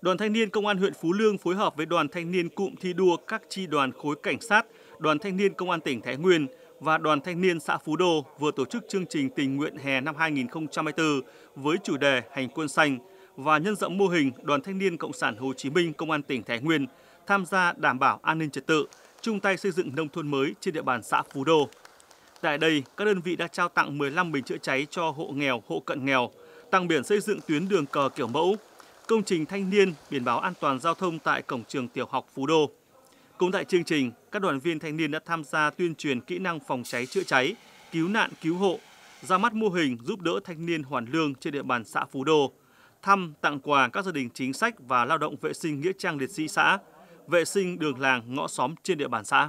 Đoàn Thanh niên Công an huyện Phú Lương phối hợp với Đoàn Thanh niên cụm thi đua các chi đoàn khối cảnh sát, Đoàn Thanh niên Công an tỉnh Thái Nguyên và Đoàn Thanh niên xã Phú Đô vừa tổ chức chương trình tình nguyện hè năm 2024 với chủ đề Hành quân xanh và nhân rộng mô hình Đoàn Thanh niên Cộng sản Hồ Chí Minh Công an tỉnh Thái Nguyên tham gia đảm bảo an ninh trật tự, chung tay xây dựng nông thôn mới trên địa bàn xã Phú Đô. Tại đây, các đơn vị đã trao tặng 15 bình chữa cháy cho hộ nghèo, hộ cận nghèo, tăng biển xây dựng tuyến đường cờ kiểu mẫu, công trình thanh niên biển báo an toàn giao thông tại cổng trường tiểu học Phú Đô. Cũng tại chương trình, các đoàn viên thanh niên đã tham gia tuyên truyền kỹ năng phòng cháy chữa cháy, cứu nạn cứu hộ, ra mắt mô hình giúp đỡ thanh niên hoàn lương trên địa bàn xã Phú Đô, thăm tặng quà các gia đình chính sách và lao động vệ sinh nghĩa trang liệt sĩ xã, vệ sinh đường làng ngõ xóm trên địa bàn xã.